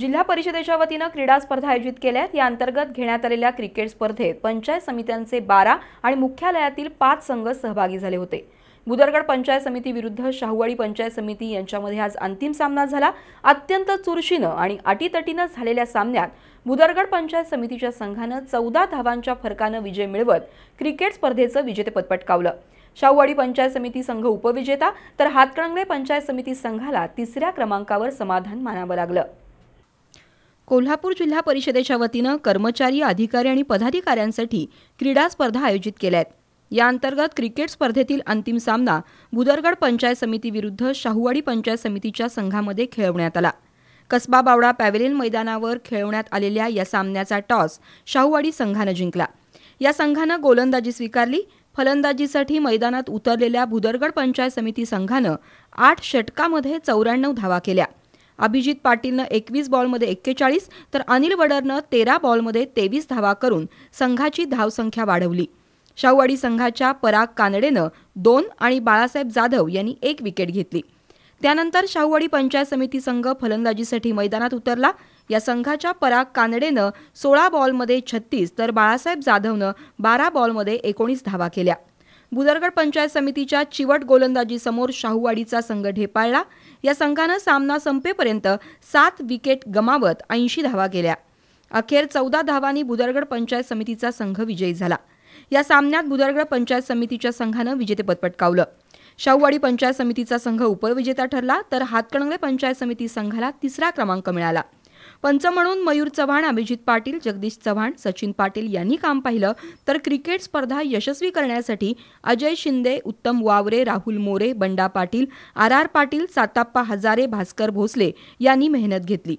जिल्हा परिषदेच्या वतीनं क्रीडा स्पर्धा आयोजित केल्यात या अंतर्गत घेण्यात आलेल्या क्रिकेट स्पर्धेत पंचायत समित्यांचे बारा आणि मुख्यालयातील पाच संघ सहभागी झाले होते बुदरगड पंचायत समिती विरुद्ध शाहूवाडी पंचायत समिती यांच्यामध्ये आज अंतिम सामना झाला अत्यंत चुरशीनं आणि अटीतटीनं झालेल्या सामन्यात बुदरगड पंचायत समितीच्या संघानं चौदा धावांच्या फरकानं विजय मिळवत क्रिकेट स्पर्धेचं विजेतेपद पटकावलं शाहूवाडी पंचायत समिती संघ उपविजेता तर हातकणंगले पंचायत समिती संघाला तिसऱ्या क्रमांकावर समाधान मानावं लागलं कोल्हापूर जिल्हा परिषदेच्या वतीनं कर्मचारी अधिकारी आणि पदाधिकाऱ्यांसाठी क्रीडा स्पर्धा आयोजित केल्या आहेत या अंतर्गत क्रिकेट स्पर्धेतील अंतिम सामना बुदरगड पंचायत समिती विरुद्ध शाहूवाडी पंचायत समितीच्या संघामध्ये खेळवण्यात आला कसबा बावडा पॅव्हेलियन मैदानावर खेळवण्यात आलेल्या या सामन्याचा टॉस शाहूवाडी संघानं जिंकला या संघानं गोलंदाजी स्वीकारली फलंदाजीसाठी मैदानात उतरलेल्या भुदरगड पंचायत समिती संघानं आठ षटकामध्ये चौऱ्याण्णव धावा केल्या अभिजित पाटीलनं एकवीस बॉलमध्ये एक्केचाळीस तर अनिल वडरनं तेरा बॉलमध्ये तेवीस धावा करून संघाची धावसंख्या वाढवली शाहूवाडी संघाच्या पराग कानडेनं दोन आणि बाळासाहेब जाधव यांनी एक विकेट घेतली त्यानंतर शाहूवाडी पंचायत समिती संघ फलंदाजीसाठी मैदानात उतरला या संघाच्या पराग कानडेनं सोळा बॉलमध्ये छत्तीस तर बाळासाहेब जाधवनं बारा बॉलमध्ये एकोणीस धावा केल्या भुदरगड पंचायत समितीच्या चिवट गोलंदाजीसमोर शाहूवाडीचा संघ ढेपाळला या संघानं सामना संपेपर्यंत सात विकेट गमावत ऐंशी धावा केल्या अखेर चौदा धावांनी बुदरगड पंचायत समितीचा संघ विजयी झाला या सामन्यात बुदरगड पंचायत समितीच्या संघानं विजेतेपद पटकावलं शाहूवाडी पंचायत समितीचा संघ उपविजेता ठरला तर हातकणंगले पंचायत समिती संघाला तिसरा क्रमांक मिळाला पंच म्हणून मयूर चव्हाण अभिजित पाटील जगदीश चव्हाण सचिन पाटील यांनी काम पाहिलं तर क्रिकेट स्पर्धा यशस्वी करण्यासाठी अजय शिंदे उत्तम वावरे राहुल मोरे बंडा पाटील आर आर पाटील साताप्पा हजारे भास्कर भोसले यांनी मेहनत घेतली